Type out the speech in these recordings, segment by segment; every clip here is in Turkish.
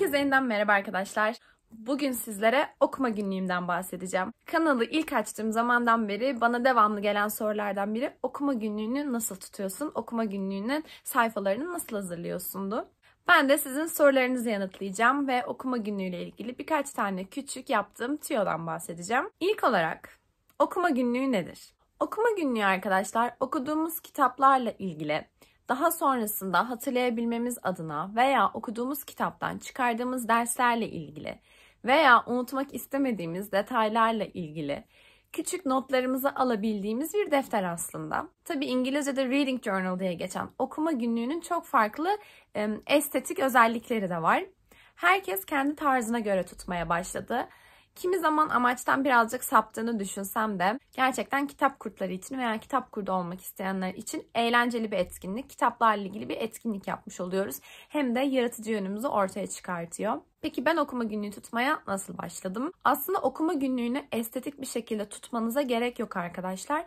Herkese yeniden merhaba arkadaşlar. Bugün sizlere okuma günlüğümden bahsedeceğim. Kanalı ilk açtığım zamandan beri bana devamlı gelen sorulardan biri okuma günlüğünü nasıl tutuyorsun, okuma günlüğünün sayfalarını nasıl hazırlıyorsundu. Ben de sizin sorularınızı yanıtlayacağım ve okuma günlüğüyle ilgili birkaç tane küçük yaptığım tüyodan bahsedeceğim. İlk olarak okuma günlüğü nedir? Okuma günlüğü arkadaşlar okuduğumuz kitaplarla ilgili daha sonrasında hatırlayabilmemiz adına veya okuduğumuz kitaptan çıkardığımız derslerle ilgili veya unutmak istemediğimiz detaylarla ilgili küçük notlarımızı alabildiğimiz bir defter aslında. Tabi İngilizce'de Reading Journal diye geçen okuma günlüğünün çok farklı estetik özellikleri de var. Herkes kendi tarzına göre tutmaya başladı. Kimi zaman amaçtan birazcık saptığını düşünsem de gerçekten kitap kurtları için veya kitap kurdu olmak isteyenler için eğlenceli bir etkinlik, kitaplarla ilgili bir etkinlik yapmış oluyoruz. Hem de yaratıcı yönümüzü ortaya çıkartıyor. Peki ben okuma günlüğü tutmaya nasıl başladım? Aslında okuma günlüğünü estetik bir şekilde tutmanıza gerek yok arkadaşlar.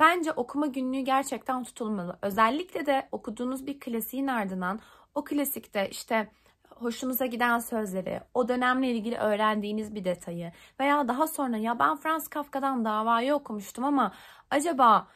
Bence okuma günlüğü gerçekten tutulmalı. Özellikle de okuduğunuz bir klasiğin ardından o klasikte işte hoşunuza giden sözleri, o dönemle ilgili öğrendiğiniz bir detayı veya daha sonra ya ben Franz Kafka'dan davayı okumuştum ama acaba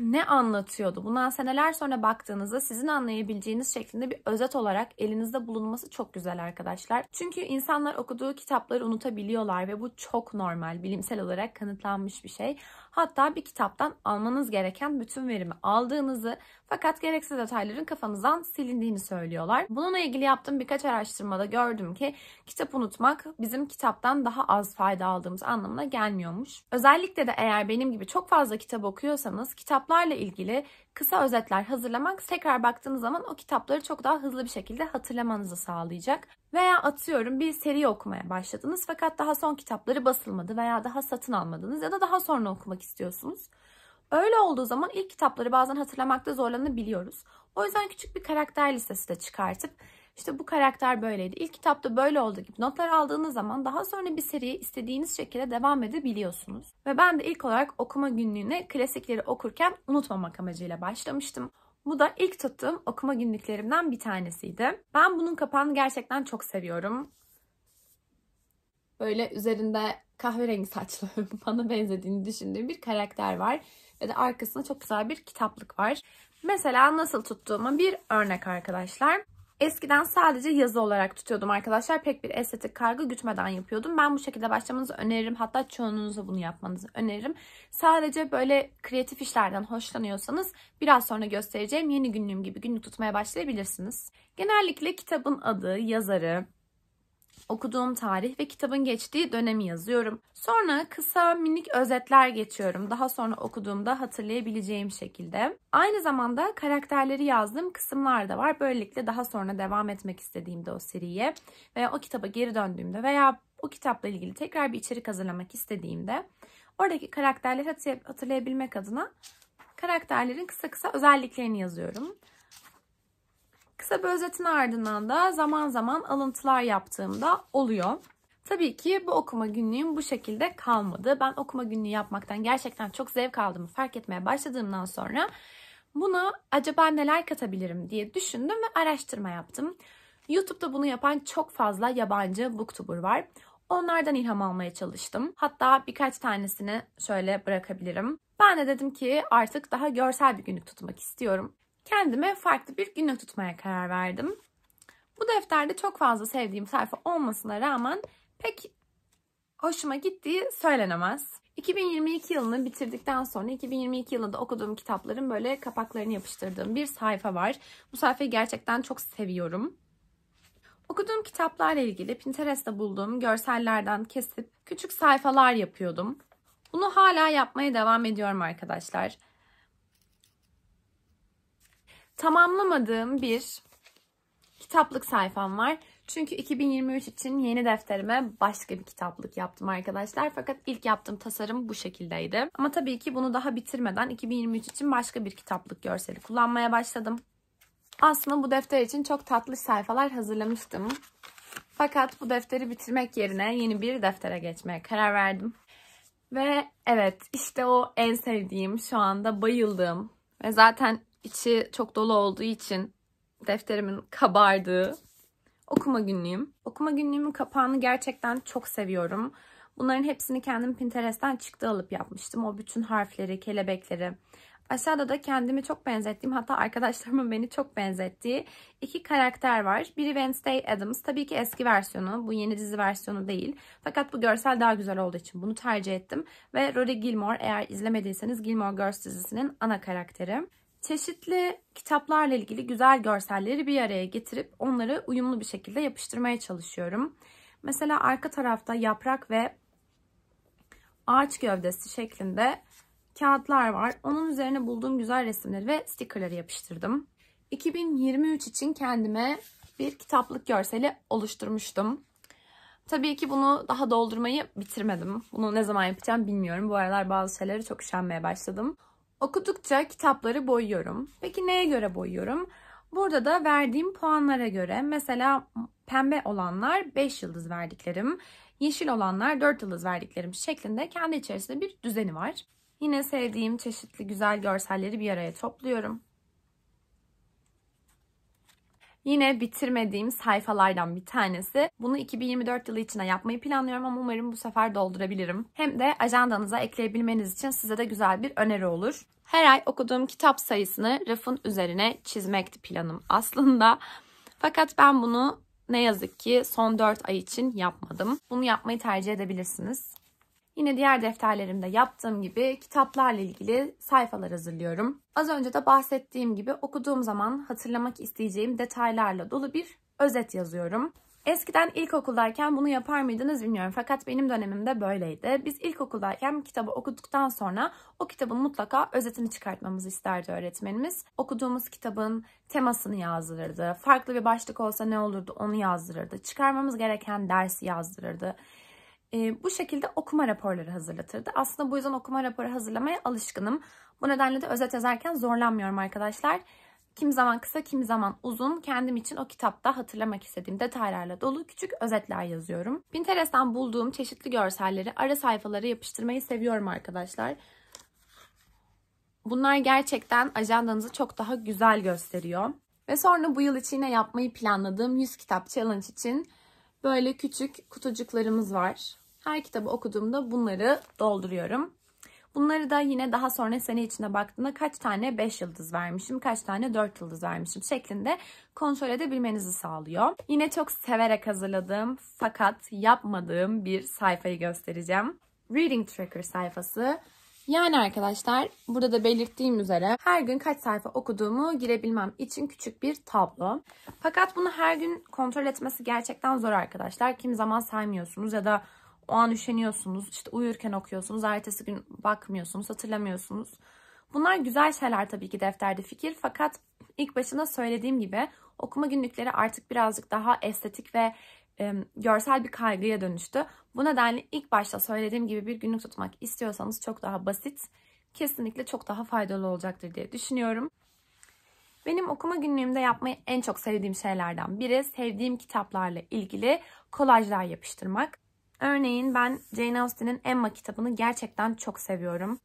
ne anlatıyordu? Bundan seneler sonra baktığınızda sizin anlayabileceğiniz şeklinde bir özet olarak elinizde bulunması çok güzel arkadaşlar. Çünkü insanlar okuduğu kitapları unutabiliyorlar ve bu çok normal. Bilimsel olarak kanıtlanmış bir şey. Hatta bir kitaptan almanız gereken bütün verimi aldığınızı fakat gereksiz detayların kafanızdan silindiğini söylüyorlar. Bununla ilgili yaptığım birkaç araştırmada gördüm ki kitap unutmak bizim kitaptan daha az fayda aldığımız anlamına gelmiyormuş. Özellikle de eğer benim gibi çok fazla kitap okuyorsanız kitap kitaplarla ilgili kısa özetler hazırlamak tekrar baktığınız zaman o kitapları çok daha hızlı bir şekilde hatırlamanızı sağlayacak. Veya atıyorum bir seri okumaya başladınız fakat daha son kitapları basılmadı veya daha satın almadınız ya da daha sonra okumak istiyorsunuz. Öyle olduğu zaman ilk kitapları bazen hatırlamakta zorlanabiliyoruz. O yüzden küçük bir karakter listesi de çıkartıp işte bu karakter böyleydi. İlk kitapta böyle oldu gibi notlar aldığınız zaman daha sonra bir seriye istediğiniz şekilde devam edebiliyorsunuz. Ve ben de ilk olarak okuma günlüğüne klasikleri okurken unutmamak amacıyla başlamıştım. Bu da ilk tuttuğum okuma günlüklerimden bir tanesiydi. Ben bunun kapağını gerçekten çok seviyorum. Böyle üzerinde kahverengi saçlı bana benzediğini düşündüğüm bir karakter var. Ve de arkasında çok güzel bir kitaplık var. Mesela nasıl tuttuğuma bir örnek arkadaşlar. Eskiden sadece yazı olarak tutuyordum arkadaşlar. Pek bir estetik kargı gütmeden yapıyordum. Ben bu şekilde başlamanızı öneririm. Hatta çoğunuzu bunu yapmanızı öneririm. Sadece böyle kreatif işlerden hoşlanıyorsanız biraz sonra göstereceğim yeni günlüğüm gibi günlük tutmaya başlayabilirsiniz. Genellikle kitabın adı, yazarı, okuduğum tarih ve kitabın geçtiği dönemi yazıyorum. Sonra kısa minik özetler geçiyorum. Daha sonra okuduğumda hatırlayabileceğim şekilde. Aynı zamanda karakterleri yazdığım kısımlar da var. Böylelikle daha sonra devam etmek istediğimde o seriye veya o kitaba geri döndüğümde veya o kitapla ilgili tekrar bir içerik hazırlamak istediğimde oradaki karakterleri hatırlayabilmek adına karakterlerin kısa kısa özelliklerini yazıyorum. Kısa bir özetin ardından da zaman zaman alıntılar yaptığımda oluyor. Tabii ki bu okuma günlüğüm bu şekilde kalmadı. Ben okuma günlüğü yapmaktan gerçekten çok zevk aldığımı fark etmeye başladığımdan sonra buna acaba neler katabilirim diye düşündüm ve araştırma yaptım. YouTube'da bunu yapan çok fazla yabancı booktuber var. Onlardan ilham almaya çalıştım. Hatta birkaç tanesini şöyle bırakabilirim. Ben de dedim ki artık daha görsel bir günlük tutmak istiyorum kendime farklı bir günlük tutmaya karar verdim. Bu defterde çok fazla sevdiğim sayfa olmasına rağmen pek hoşuma gittiği söylenemez. 2022 yılını bitirdikten sonra 2022 yılında okuduğum kitapların böyle kapaklarını yapıştırdığım bir sayfa var. Bu sayfayı gerçekten çok seviyorum. Okuduğum kitaplarla ilgili Pinterest'te bulduğum görsellerden kesip küçük sayfalar yapıyordum. Bunu hala yapmaya devam ediyorum arkadaşlar tamamlamadığım bir kitaplık sayfam var. Çünkü 2023 için yeni defterime başka bir kitaplık yaptım arkadaşlar. Fakat ilk yaptığım tasarım bu şekildeydi. Ama tabii ki bunu daha bitirmeden 2023 için başka bir kitaplık görseli kullanmaya başladım. Aslında bu defter için çok tatlı sayfalar hazırlamıştım. Fakat bu defteri bitirmek yerine yeni bir deftere geçmeye karar verdim. Ve evet işte o en sevdiğim, şu anda bayıldığım ve zaten içi çok dolu olduğu için defterimin kabardığı okuma günlüğüm. Okuma günlüğümün kapağını gerçekten çok seviyorum. Bunların hepsini kendim Pinterest'ten çıktı alıp yapmıştım. O bütün harfleri, kelebekleri. Aşağıda da kendimi çok benzettiğim hatta arkadaşlarımın beni çok benzettiği iki karakter var. Biri Wednesday Adams. Tabii ki eski versiyonu. Bu yeni dizi versiyonu değil. Fakat bu görsel daha güzel olduğu için bunu tercih ettim. Ve Rory Gilmore eğer izlemediyseniz Gilmore Girls dizisinin ana karakteri çeşitli kitaplarla ilgili güzel görselleri bir araya getirip onları uyumlu bir şekilde yapıştırmaya çalışıyorum. Mesela arka tarafta yaprak ve ağaç gövdesi şeklinde kağıtlar var. Onun üzerine bulduğum güzel resimleri ve stickerları yapıştırdım. 2023 için kendime bir kitaplık görseli oluşturmuştum. Tabii ki bunu daha doldurmayı bitirmedim. Bunu ne zaman yapacağım bilmiyorum. Bu aralar bazı şeylere çok üşenmeye başladım. Okudukça kitapları boyuyorum. Peki neye göre boyuyorum? Burada da verdiğim puanlara göre mesela pembe olanlar 5 yıldız verdiklerim, yeşil olanlar 4 yıldız verdiklerim şeklinde kendi içerisinde bir düzeni var. Yine sevdiğim çeşitli güzel görselleri bir araya topluyorum. Yine bitirmediğim sayfalardan bir tanesi. Bunu 2024 yılı içine yapmayı planlıyorum ama umarım bu sefer doldurabilirim. Hem de ajandanıza ekleyebilmeniz için size de güzel bir öneri olur. Her ay okuduğum kitap sayısını rafın üzerine çizmekti planım aslında. Fakat ben bunu ne yazık ki son 4 ay için yapmadım. Bunu yapmayı tercih edebilirsiniz. Yine diğer defterlerimde yaptığım gibi kitaplarla ilgili sayfalar hazırlıyorum. Az önce de bahsettiğim gibi okuduğum zaman hatırlamak isteyeceğim detaylarla dolu bir özet yazıyorum. Eskiden ilkokuldayken bunu yapar mıydınız bilmiyorum fakat benim dönemimde böyleydi. Biz ilkokuldayken kitabı okuduktan sonra o kitabın mutlaka özetini çıkartmamızı isterdi öğretmenimiz. Okuduğumuz kitabın temasını yazdırırdı. Farklı bir başlık olsa ne olurdu onu yazdırırdı. Çıkarmamız gereken dersi yazdırırdı e, bu şekilde okuma raporları hazırlatırdı. Aslında bu yüzden okuma raporu hazırlamaya alışkınım. Bu nedenle de özet yazarken zorlanmıyorum arkadaşlar. Kim zaman kısa, kim zaman uzun. Kendim için o kitapta hatırlamak istediğim detaylarla dolu küçük özetler yazıyorum. Pinterest'ten bulduğum çeşitli görselleri ara sayfalara yapıştırmayı seviyorum arkadaşlar. Bunlar gerçekten ajandanızı çok daha güzel gösteriyor. Ve sonra bu yıl için yine yapmayı planladığım 100 kitap challenge için böyle küçük kutucuklarımız var. Her kitabı okuduğumda bunları dolduruyorum. Bunları da yine daha sonra sene içinde baktığında kaç tane 5 yıldız vermişim, kaç tane 4 yıldız vermişim şeklinde kontrol edebilmenizi sağlıyor. Yine çok severek hazırladığım fakat yapmadığım bir sayfayı göstereceğim. Reading Tracker sayfası. Yani arkadaşlar burada da belirttiğim üzere her gün kaç sayfa okuduğumu girebilmem için küçük bir tablo. Fakat bunu her gün kontrol etmesi gerçekten zor arkadaşlar. Kim zaman saymıyorsunuz ya da o an üşeniyorsunuz. İşte uyurken okuyorsunuz. Ertesi gün bakmıyorsunuz. Hatırlamıyorsunuz. Bunlar güzel şeyler tabii ki defterde fikir. Fakat ilk başında söylediğim gibi okuma günlükleri artık birazcık daha estetik ve e, görsel bir kaygıya dönüştü. Bu nedenle ilk başta söylediğim gibi bir günlük tutmak istiyorsanız çok daha basit, kesinlikle çok daha faydalı olacaktır diye düşünüyorum. Benim okuma günlüğümde yapmayı en çok sevdiğim şeylerden biri sevdiğim kitaplarla ilgili kolajlar yapıştırmak. Örneğin ben Jane Austen'in Emma kitabını gerçekten çok seviyorum.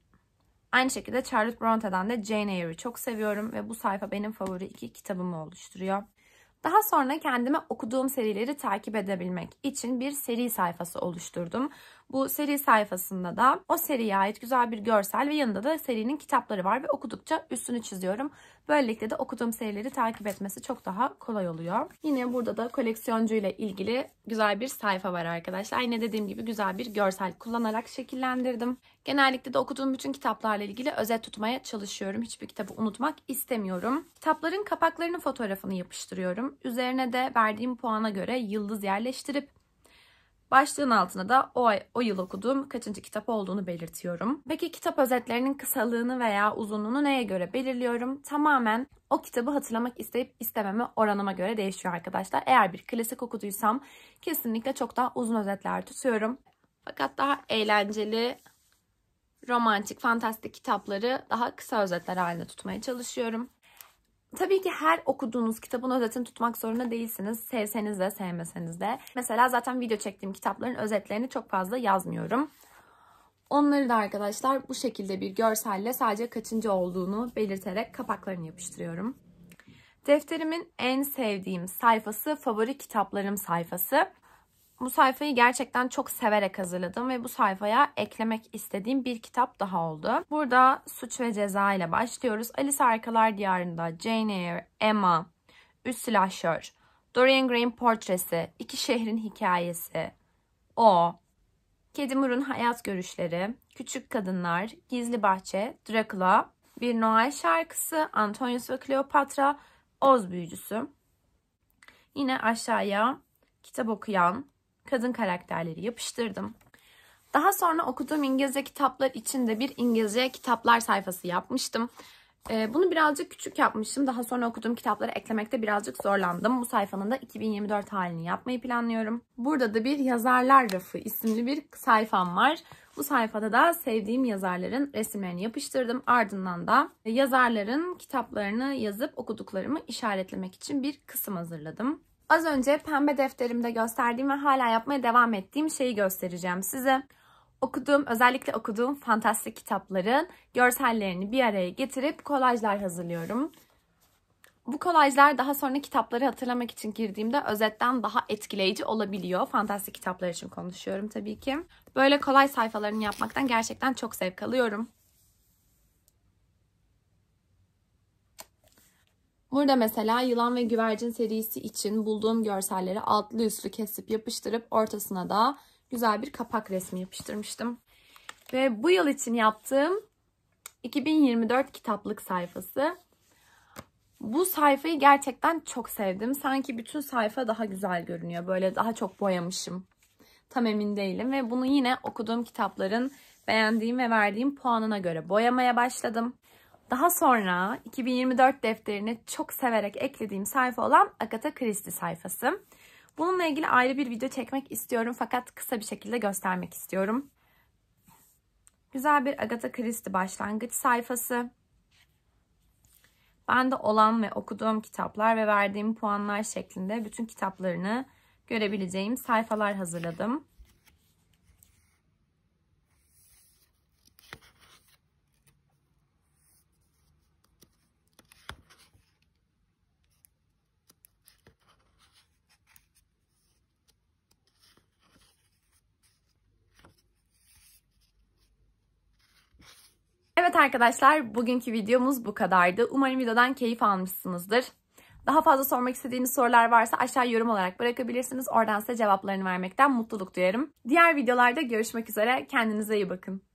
Aynı şekilde Charlotte Bronte'den de Jane Eyre'ı çok seviyorum ve bu sayfa benim favori iki kitabımı oluşturuyor. Daha sonra kendime okuduğum serileri takip edebilmek için bir seri sayfası oluşturdum. Bu seri sayfasında da o seriye ait güzel bir görsel ve yanında da serinin kitapları var ve okudukça üstünü çiziyorum. Böylelikle de okuduğum serileri takip etmesi çok daha kolay oluyor. Yine burada da koleksiyoncu ile ilgili güzel bir sayfa var arkadaşlar. Aynı dediğim gibi güzel bir görsel kullanarak şekillendirdim. Genellikle de okuduğum bütün kitaplarla ilgili özet tutmaya çalışıyorum. Hiçbir kitabı unutmak istemiyorum. Kitapların kapaklarının fotoğrafını yapıştırıyorum. Üzerine de verdiğim puana göre yıldız yerleştirip Başlığın altına da o ay o yıl okuduğum kaçıncı kitap olduğunu belirtiyorum. Peki kitap özetlerinin kısalığını veya uzunluğunu neye göre belirliyorum? Tamamen o kitabı hatırlamak isteyip istememe oranıma göre değişiyor arkadaşlar. Eğer bir klasik okuduysam kesinlikle çok daha uzun özetler tutuyorum. Fakat daha eğlenceli, romantik, fantastik kitapları daha kısa özetler halinde tutmaya çalışıyorum. Tabii ki her okuduğunuz kitabın özetini tutmak zorunda değilsiniz. Sevseniz de sevmeseniz de. Mesela zaten video çektiğim kitapların özetlerini çok fazla yazmıyorum. Onları da arkadaşlar bu şekilde bir görselle sadece kaçıncı olduğunu belirterek kapaklarını yapıştırıyorum. Defterimin en sevdiğim sayfası favori kitaplarım sayfası. Bu sayfayı gerçekten çok severek hazırladım ve bu sayfaya eklemek istediğim bir kitap daha oldu. Burada Suç ve Ceza ile başlıyoruz. Alice Arkalar Diyarında, Jane Eyre, Emma, Üst Silahşör, Dorian Gray'in portresi, iki Şehrin Hikayesi, O, Kedi Mur'un Hayat Görüşleri, Küçük Kadınlar, Gizli Bahçe, Dracula, Bir Noel Şarkısı, Antonius ve Kleopatra, Oz Büyücüsü. Yine aşağıya kitap okuyan, kadın karakterleri yapıştırdım. Daha sonra okuduğum İngilizce kitaplar için de bir İngilizce kitaplar sayfası yapmıştım. Ee, bunu birazcık küçük yapmıştım. Daha sonra okuduğum kitapları eklemekte birazcık zorlandım. Bu sayfanın da 2024 halini yapmayı planlıyorum. Burada da bir yazarlar rafı isimli bir sayfam var. Bu sayfada da sevdiğim yazarların resimlerini yapıştırdım. Ardından da yazarların kitaplarını yazıp okuduklarımı işaretlemek için bir kısım hazırladım. Az önce pembe defterimde gösterdiğim ve hala yapmaya devam ettiğim şeyi göstereceğim size. Okuduğum, özellikle okuduğum fantastik kitapların görsellerini bir araya getirip kolajlar hazırlıyorum. Bu kolajlar daha sonra kitapları hatırlamak için girdiğimde özetten daha etkileyici olabiliyor. Fantastik kitaplar için konuşuyorum tabii ki. Böyle kolay sayfalarını yapmaktan gerçekten çok zevk alıyorum. Burada mesela yılan ve güvercin serisi için bulduğum görselleri altlı üstlü kesip yapıştırıp ortasına da güzel bir kapak resmi yapıştırmıştım. Ve bu yıl için yaptığım 2024 kitaplık sayfası. Bu sayfayı gerçekten çok sevdim. Sanki bütün sayfa daha güzel görünüyor. Böyle daha çok boyamışım. Tam emin değilim ve bunu yine okuduğum kitapların beğendiğim ve verdiğim puanına göre boyamaya başladım. Daha sonra 2024 defterine çok severek eklediğim sayfa olan Agatha Christie sayfası. Bununla ilgili ayrı bir video çekmek istiyorum fakat kısa bir şekilde göstermek istiyorum. Güzel bir Agatha Christie başlangıç sayfası. Ben de olan ve okuduğum kitaplar ve verdiğim puanlar şeklinde bütün kitaplarını görebileceğim sayfalar hazırladım. Evet arkadaşlar bugünkü videomuz bu kadardı. Umarım videodan keyif almışsınızdır. Daha fazla sormak istediğiniz sorular varsa aşağı yorum olarak bırakabilirsiniz. Oradan size cevaplarını vermekten mutluluk duyarım. Diğer videolarda görüşmek üzere. Kendinize iyi bakın.